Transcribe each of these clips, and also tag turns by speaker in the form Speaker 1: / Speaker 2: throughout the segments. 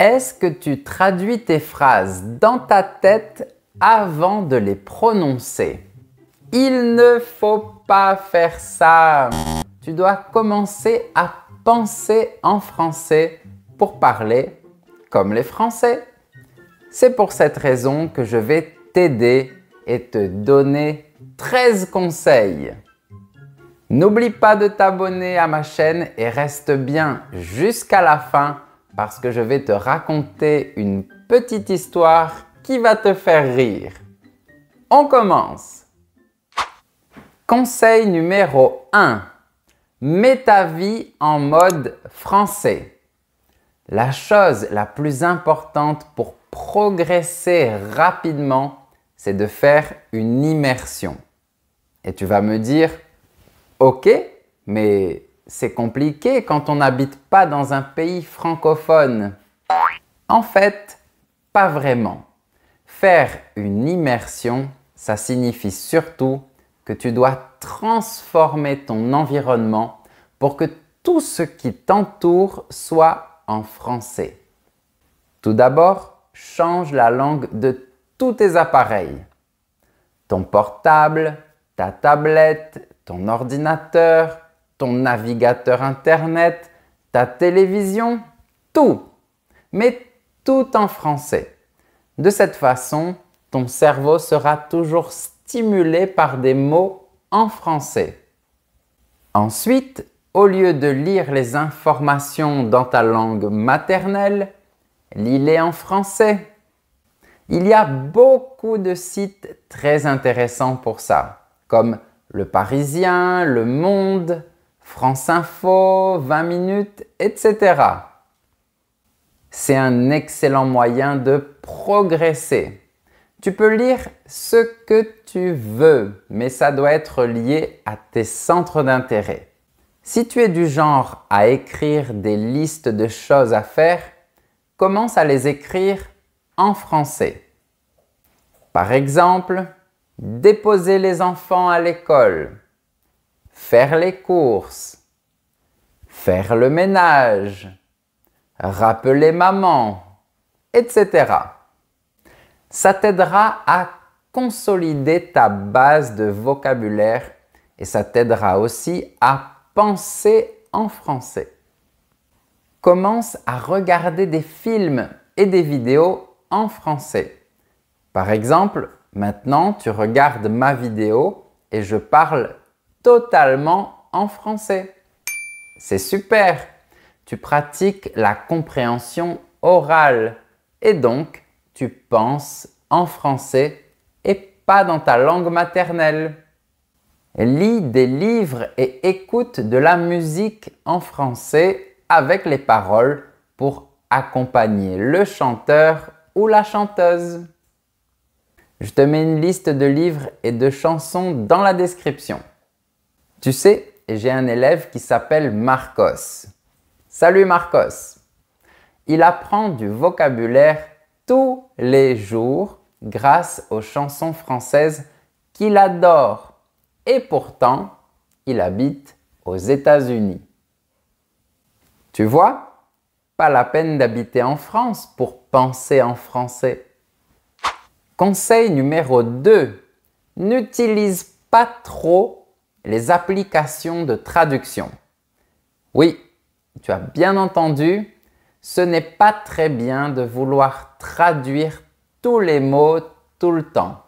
Speaker 1: Est-ce que tu traduis tes phrases dans ta tête avant de les prononcer Il ne faut pas faire ça. Tu dois commencer à penser en français pour parler comme les Français. C'est pour cette raison que je vais t'aider et te donner 13 conseils. N'oublie pas de t'abonner à ma chaîne et reste bien jusqu'à la fin parce que je vais te raconter une petite histoire qui va te faire rire. On commence. Conseil numéro 1. Mets ta vie en mode français. La chose la plus importante pour progresser rapidement, c'est de faire une immersion. Et tu vas me dire, ok, mais c'est compliqué quand on n'habite pas dans un pays francophone. En fait, pas vraiment. Faire une immersion, ça signifie surtout que tu dois transformer ton environnement pour que tout ce qui t'entoure soit en français. Tout d'abord, change la langue de tous tes appareils. Ton portable, ta tablette, ton ordinateur, ton navigateur Internet, ta télévision, tout, mais tout en français. De cette façon, ton cerveau sera toujours stimulé par des mots en français. Ensuite, au lieu de lire les informations dans ta langue maternelle, lis-les en français. Il y a beaucoup de sites très intéressants pour ça, comme Le Parisien, Le Monde, France Info, 20 minutes, etc. C'est un excellent moyen de progresser. Tu peux lire ce que tu veux, mais ça doit être lié à tes centres d'intérêt. Si tu es du genre à écrire des listes de choses à faire, commence à les écrire en français. Par exemple, déposer les enfants à l'école, faire les courses, faire le ménage, rappeler maman, etc. Ça t'aidera à consolider ta base de vocabulaire et ça t'aidera aussi à penser en français. Commence à regarder des films et des vidéos en français. Par exemple, maintenant tu regardes ma vidéo et je parle totalement en français. C'est super. Tu pratiques la compréhension orale et donc tu penses en français et pas dans ta langue maternelle. Lis des livres et écoute de la musique en français avec les paroles pour accompagner le chanteur ou la chanteuse. Je te mets une liste de livres et de chansons dans la description. Tu sais, j'ai un élève qui s'appelle Marcos. Salut Marcos. Il apprend du vocabulaire tous les jours grâce aux chansons françaises qu'il adore. Et pourtant, il habite aux États-Unis. Tu vois, pas la peine d'habiter en France pour penser en français. Conseil numéro 2. N'utilise pas trop les applications de traduction. Oui, tu as bien entendu, ce n'est pas très bien de vouloir traduire tous les mots tout le temps.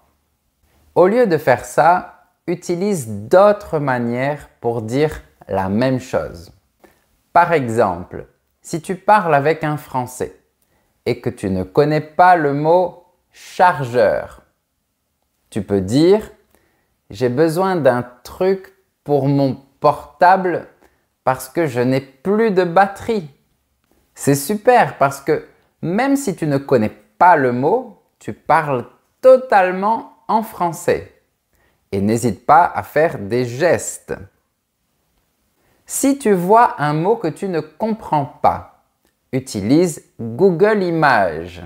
Speaker 1: Au lieu de faire ça, utilise d'autres manières pour dire la même chose. Par exemple, si tu parles avec un Français et que tu ne connais pas le mot chargeur, tu peux dire j'ai besoin d'un truc pour mon portable parce que je n'ai plus de batterie. C'est super parce que même si tu ne connais pas le mot, tu parles totalement en français. Et n'hésite pas à faire des gestes. Si tu vois un mot que tu ne comprends pas, utilise Google Images.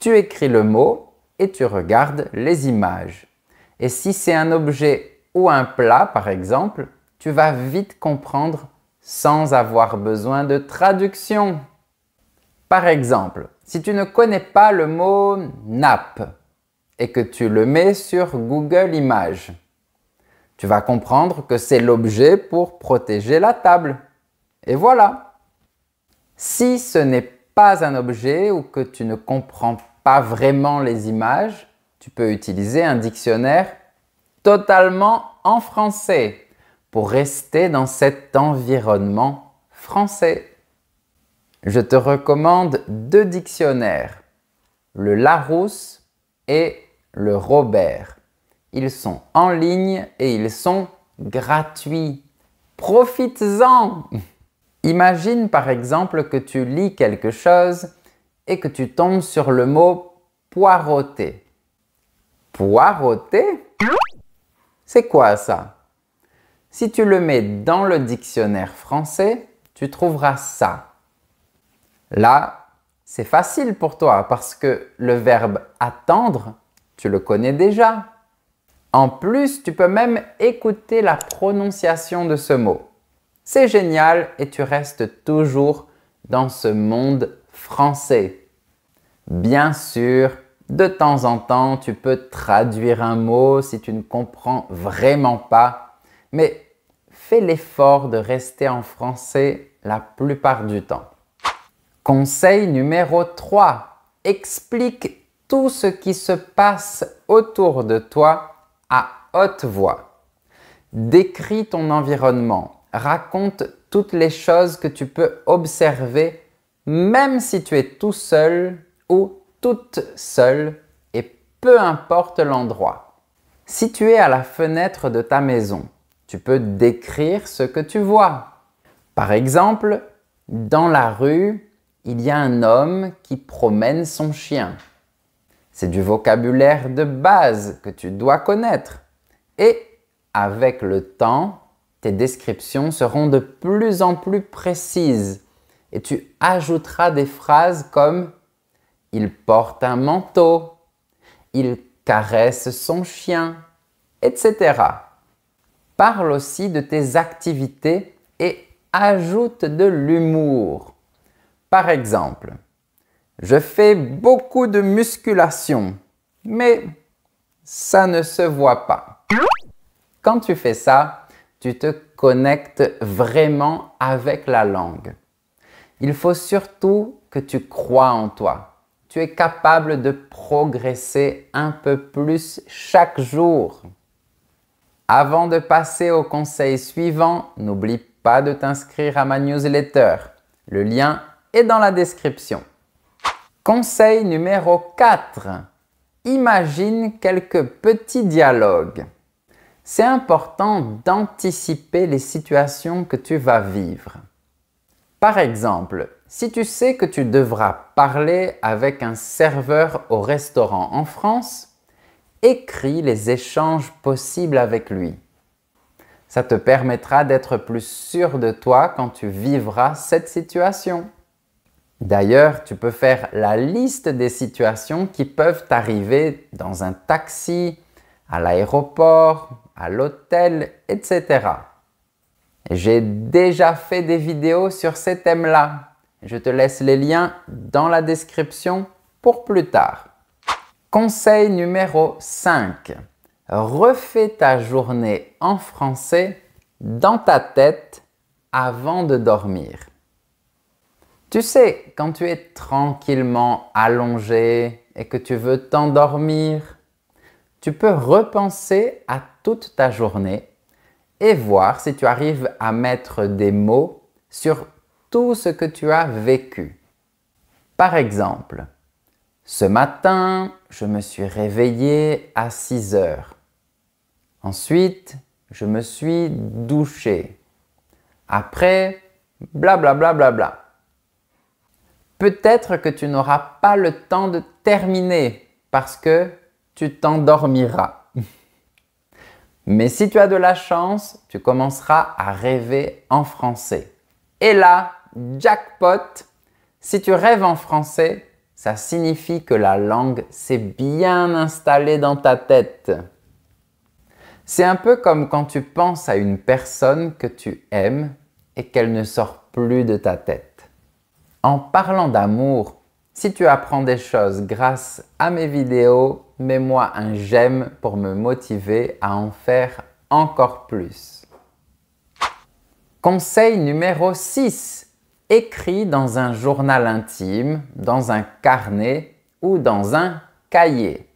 Speaker 1: Tu écris le mot et tu regardes les images. Et si c'est un objet ou un plat, par exemple, tu vas vite comprendre sans avoir besoin de traduction. Par exemple, si tu ne connais pas le mot nappe et que tu le mets sur Google Images, tu vas comprendre que c'est l'objet pour protéger la table. Et voilà. Si ce n'est pas un objet ou que tu ne comprends pas vraiment les images, tu peux utiliser un dictionnaire totalement en français pour rester dans cet environnement français. Je te recommande deux dictionnaires, le Larousse et le Robert. Ils sont en ligne et ils sont gratuits. Profites-en Imagine par exemple que tu lis quelque chose et que tu tombes sur le mot poireauté. Poireauter C'est quoi ça Si tu le mets dans le dictionnaire français, tu trouveras ça. Là, c'est facile pour toi parce que le verbe attendre, tu le connais déjà. En plus, tu peux même écouter la prononciation de ce mot. C'est génial et tu restes toujours dans ce monde français. Bien sûr, de temps en temps, tu peux traduire un mot si tu ne comprends vraiment pas, mais fais l'effort de rester en français la plupart du temps. Conseil numéro 3. Explique tout ce qui se passe autour de toi à haute voix. Décris ton environnement. Raconte toutes les choses que tu peux observer, même si tu es tout seul ou toute seule et peu importe l'endroit. Situé à la fenêtre de ta maison, tu peux décrire ce que tu vois. Par exemple, dans la rue, il y a un homme qui promène son chien. C'est du vocabulaire de base que tu dois connaître. Et avec le temps, tes descriptions seront de plus en plus précises et tu ajouteras des phrases comme il porte un manteau. Il caresse son chien, etc. Parle aussi de tes activités et ajoute de l'humour. Par exemple, je fais beaucoup de musculation, mais ça ne se voit pas. Quand tu fais ça, tu te connectes vraiment avec la langue. Il faut surtout que tu crois en toi tu es capable de progresser un peu plus chaque jour. Avant de passer au conseil suivant, n'oublie pas de t'inscrire à ma newsletter. Le lien est dans la description. Conseil numéro 4. Imagine quelques petits dialogues. C'est important d'anticiper les situations que tu vas vivre. Par exemple, si tu sais que tu devras parler avec un serveur au restaurant en France, écris les échanges possibles avec lui. Ça te permettra d'être plus sûr de toi quand tu vivras cette situation. D'ailleurs, tu peux faire la liste des situations qui peuvent t'arriver dans un taxi, à l'aéroport, à l'hôtel, etc. J'ai déjà fait des vidéos sur ces thèmes-là. Je te laisse les liens dans la description pour plus tard. Conseil numéro 5. Refais ta journée en français dans ta tête avant de dormir. Tu sais, quand tu es tranquillement allongé et que tu veux t'endormir, tu peux repenser à toute ta journée et voir si tu arrives à mettre des mots sur tout ce que tu as vécu. Par exemple, ce matin, je me suis réveillé à 6 heures. Ensuite, je me suis douché. Après, blablabla. Bla bla bla Peut-être que tu n'auras pas le temps de terminer parce que tu t'endormiras. Mais si tu as de la chance, tu commenceras à rêver en français. Et là, jackpot. Si tu rêves en français, ça signifie que la langue s'est bien installée dans ta tête. C'est un peu comme quand tu penses à une personne que tu aimes et qu'elle ne sort plus de ta tête. En parlant d'amour, si tu apprends des choses grâce à mes vidéos, mets-moi un j'aime pour me motiver à en faire encore plus. Conseil numéro 6 écrit dans un journal intime, dans un carnet ou dans un cahier.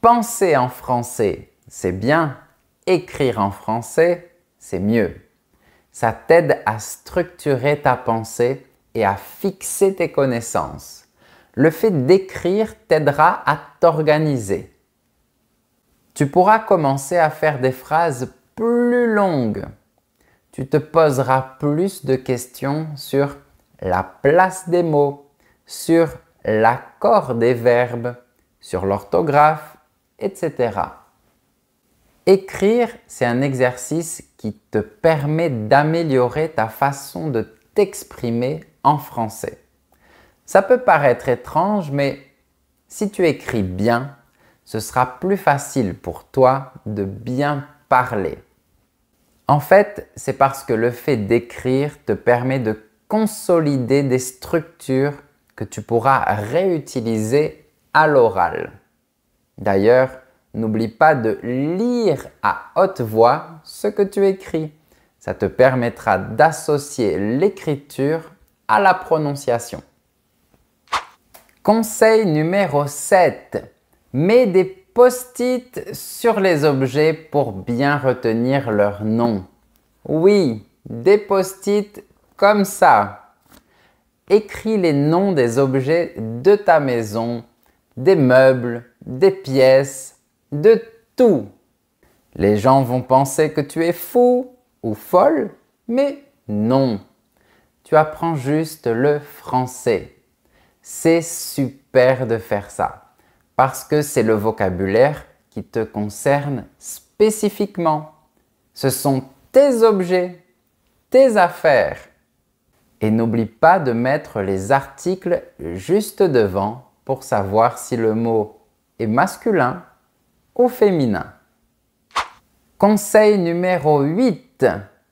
Speaker 1: Penser en français, c'est bien. Écrire en français, c'est mieux. Ça t'aide à structurer ta pensée et à fixer tes connaissances. Le fait d'écrire t'aidera à t'organiser. Tu pourras commencer à faire des phrases plus longues tu te poseras plus de questions sur la place des mots, sur l'accord des verbes, sur l'orthographe, etc. Écrire, c'est un exercice qui te permet d'améliorer ta façon de t'exprimer en français. Ça peut paraître étrange, mais si tu écris bien, ce sera plus facile pour toi de bien parler. En fait, c'est parce que le fait d'écrire te permet de consolider des structures que tu pourras réutiliser à l'oral. D'ailleurs, n'oublie pas de lire à haute voix ce que tu écris. Ça te permettra d'associer l'écriture à la prononciation. Conseil numéro 7. Mets des post-it sur les objets pour bien retenir leur nom. Oui, des post-it comme ça. Écris les noms des objets de ta maison, des meubles, des pièces, de tout. Les gens vont penser que tu es fou ou folle, mais non. Tu apprends juste le français. C'est super de faire ça parce que c'est le vocabulaire qui te concerne spécifiquement. Ce sont tes objets, tes affaires. Et n'oublie pas de mettre les articles juste devant pour savoir si le mot est masculin ou féminin. Conseil numéro 8.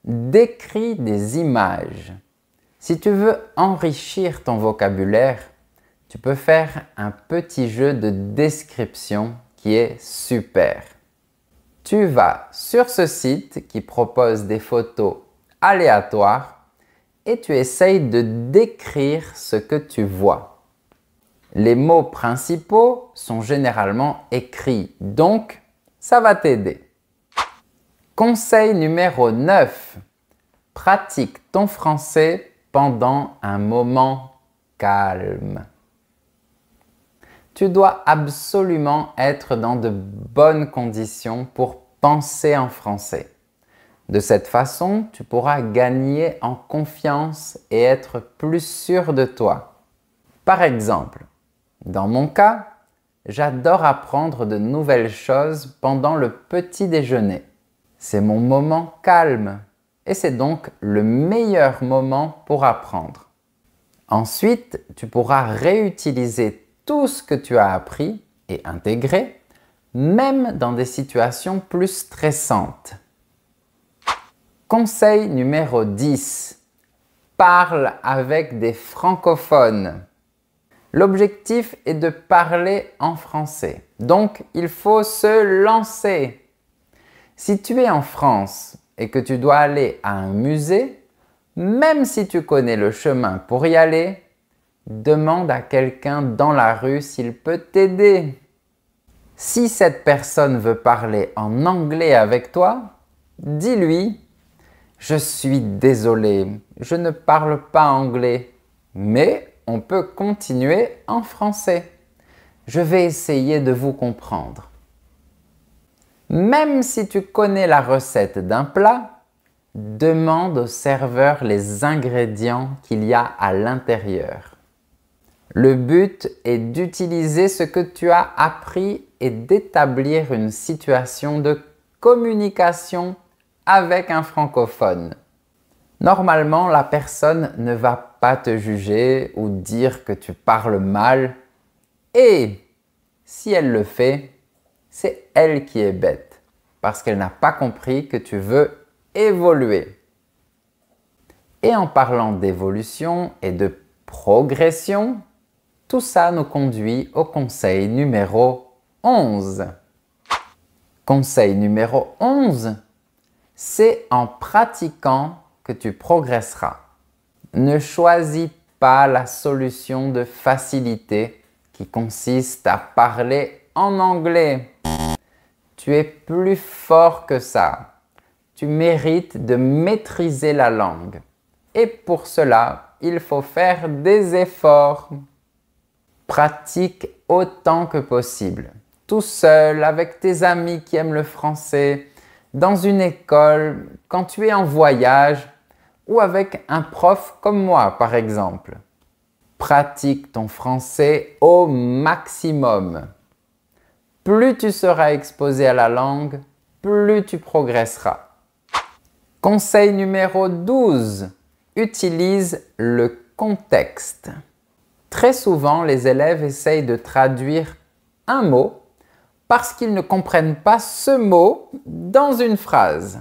Speaker 1: Décris des images. Si tu veux enrichir ton vocabulaire, tu peux faire un petit jeu de description qui est super. Tu vas sur ce site qui propose des photos aléatoires et tu essayes de décrire ce que tu vois. Les mots principaux sont généralement écrits, donc ça va t'aider. Conseil numéro 9. Pratique ton français pendant un moment calme tu dois absolument être dans de bonnes conditions pour penser en français. De cette façon, tu pourras gagner en confiance et être plus sûr de toi. Par exemple, dans mon cas, j'adore apprendre de nouvelles choses pendant le petit déjeuner. C'est mon moment calme et c'est donc le meilleur moment pour apprendre. Ensuite, tu pourras réutiliser tout ce que tu as appris et intégré, même dans des situations plus stressantes. Conseil numéro 10. Parle avec des francophones. L'objectif est de parler en français. Donc, il faut se lancer. Si tu es en France et que tu dois aller à un musée, même si tu connais le chemin pour y aller, demande à quelqu'un dans la rue s'il peut t'aider. Si cette personne veut parler en anglais avec toi, dis-lui je suis désolé, je ne parle pas anglais, mais on peut continuer en français. Je vais essayer de vous comprendre. Même si tu connais la recette d'un plat, demande au serveur les ingrédients qu'il y a à l'intérieur. Le but est d'utiliser ce que tu as appris et d'établir une situation de communication avec un francophone. Normalement, la personne ne va pas te juger ou dire que tu parles mal. Et si elle le fait, c'est elle qui est bête parce qu'elle n'a pas compris que tu veux évoluer. Et en parlant d'évolution et de progression, tout ça nous conduit au conseil numéro 11. Conseil numéro 11, c'est en pratiquant que tu progresseras. Ne choisis pas la solution de facilité qui consiste à parler en anglais. Tu es plus fort que ça. Tu mérites de maîtriser la langue. Et pour cela, il faut faire des efforts. Pratique autant que possible. Tout seul, avec tes amis qui aiment le français, dans une école, quand tu es en voyage ou avec un prof comme moi par exemple. Pratique ton français au maximum. Plus tu seras exposé à la langue, plus tu progresseras. Conseil numéro 12. Utilise le contexte. Très souvent, les élèves essayent de traduire un mot parce qu'ils ne comprennent pas ce mot dans une phrase.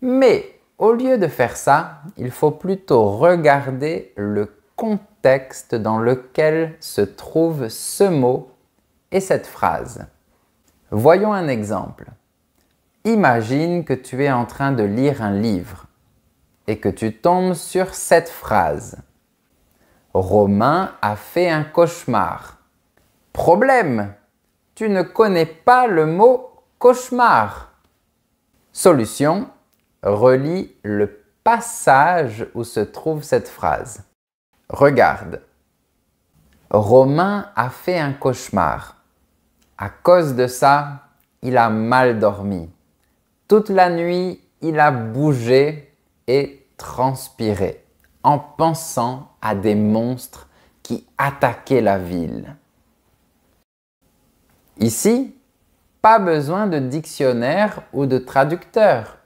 Speaker 1: Mais au lieu de faire ça, il faut plutôt regarder le contexte dans lequel se trouve ce mot et cette phrase. Voyons un exemple. Imagine que tu es en train de lire un livre et que tu tombes sur cette phrase. Romain a fait un cauchemar. Problème, tu ne connais pas le mot cauchemar. Solution, relis le passage où se trouve cette phrase. Regarde. Romain a fait un cauchemar. À cause de ça, il a mal dormi. Toute la nuit, il a bougé et transpiré en pensant à des monstres qui attaquaient la ville. Ici, pas besoin de dictionnaire ou de traducteur.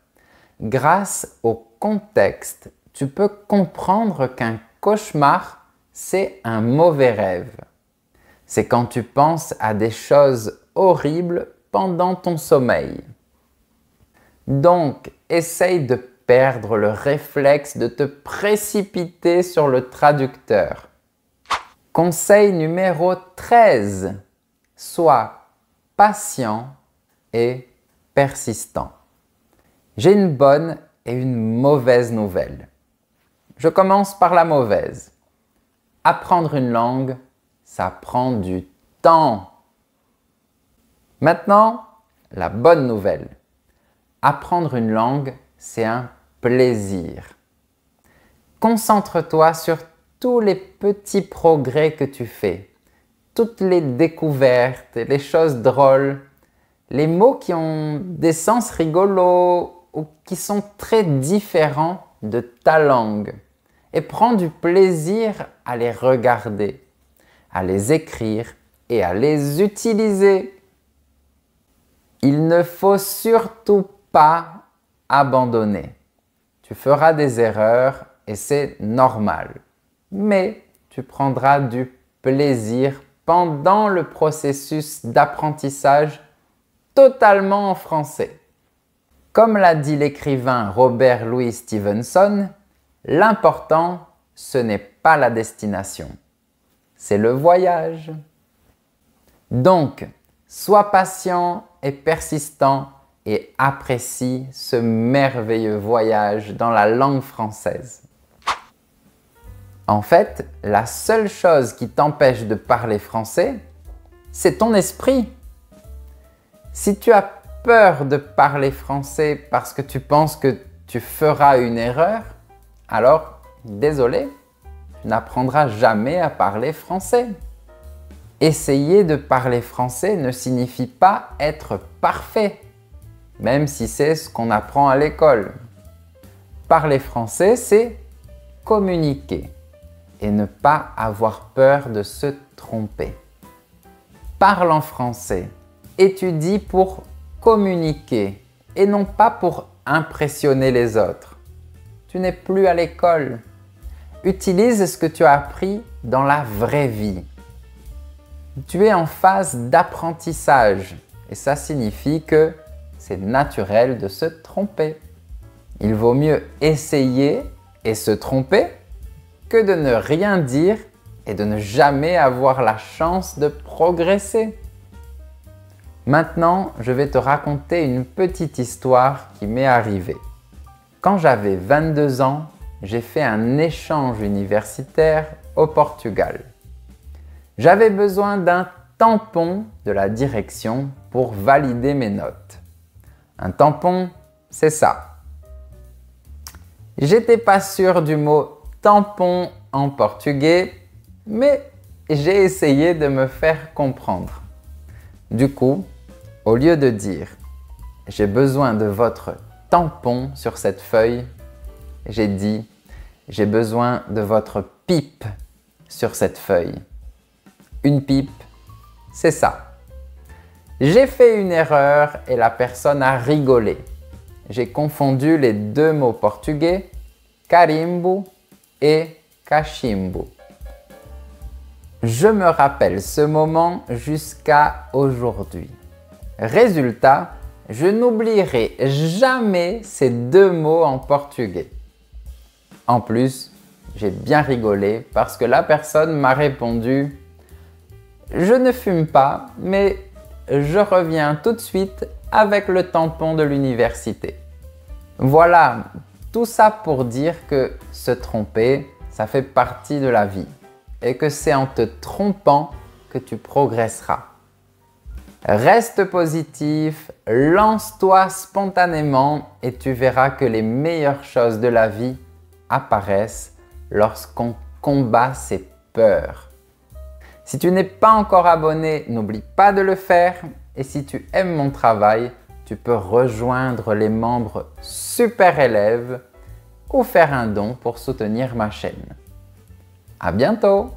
Speaker 1: Grâce au contexte, tu peux comprendre qu'un cauchemar, c'est un mauvais rêve. C'est quand tu penses à des choses horribles pendant ton sommeil. Donc, essaye de perdre le réflexe de te précipiter sur le traducteur. Conseil numéro 13. Sois patient et persistant. J'ai une bonne et une mauvaise nouvelle. Je commence par la mauvaise. Apprendre une langue, ça prend du temps. Maintenant, la bonne nouvelle. Apprendre une langue, c'est un plaisir. Concentre-toi sur tous les petits progrès que tu fais, toutes les découvertes, les choses drôles, les mots qui ont des sens rigolos ou qui sont très différents de ta langue. Et prends du plaisir à les regarder, à les écrire et à les utiliser. Il ne faut surtout pas abandonner. Tu feras des erreurs et c'est normal. Mais tu prendras du plaisir pendant le processus d'apprentissage totalement en français. Comme l'a dit l'écrivain Robert Louis Stevenson, l'important, ce n'est pas la destination, c'est le voyage. Donc, sois patient et persistant et apprécie ce merveilleux voyage dans la langue française. En fait, la seule chose qui t'empêche de parler français, c'est ton esprit. Si tu as peur de parler français parce que tu penses que tu feras une erreur, alors désolé, tu n'apprendras jamais à parler français. Essayer de parler français ne signifie pas être parfait même si c'est ce qu'on apprend à l'école. Parler français, c'est communiquer et ne pas avoir peur de se tromper. Parle en français, étudie pour communiquer et non pas pour impressionner les autres. Tu n'es plus à l'école. Utilise ce que tu as appris dans la vraie vie. Tu es en phase d'apprentissage et ça signifie que c'est naturel de se tromper. Il vaut mieux essayer et se tromper que de ne rien dire et de ne jamais avoir la chance de progresser. Maintenant, je vais te raconter une petite histoire qui m'est arrivée. Quand j'avais 22 ans, j'ai fait un échange universitaire au Portugal. J'avais besoin d'un tampon de la direction pour valider mes notes. Un tampon, c'est ça. J'étais pas sûr du mot tampon en portugais, mais j'ai essayé de me faire comprendre. Du coup, au lieu de dire j'ai besoin de votre tampon sur cette feuille, j'ai dit j'ai besoin de votre pipe sur cette feuille. Une pipe, c'est ça. J'ai fait une erreur et la personne a rigolé. J'ai confondu les deux mots portugais, carimbo et cachimbo. Je me rappelle ce moment jusqu'à aujourd'hui. Résultat, je n'oublierai jamais ces deux mots en portugais. En plus, j'ai bien rigolé parce que la personne m'a répondu ⁇ Je ne fume pas, mais je reviens tout de suite avec le tampon de l'université. Voilà, tout ça pour dire que se tromper, ça fait partie de la vie et que c'est en te trompant que tu progresseras. Reste positif, lance-toi spontanément et tu verras que les meilleures choses de la vie apparaissent lorsqu'on combat ses peurs. Si tu n'es pas encore abonné, n'oublie pas de le faire. Et si tu aimes mon travail, tu peux rejoindre les membres super élèves ou faire un don pour soutenir ma chaîne. À bientôt!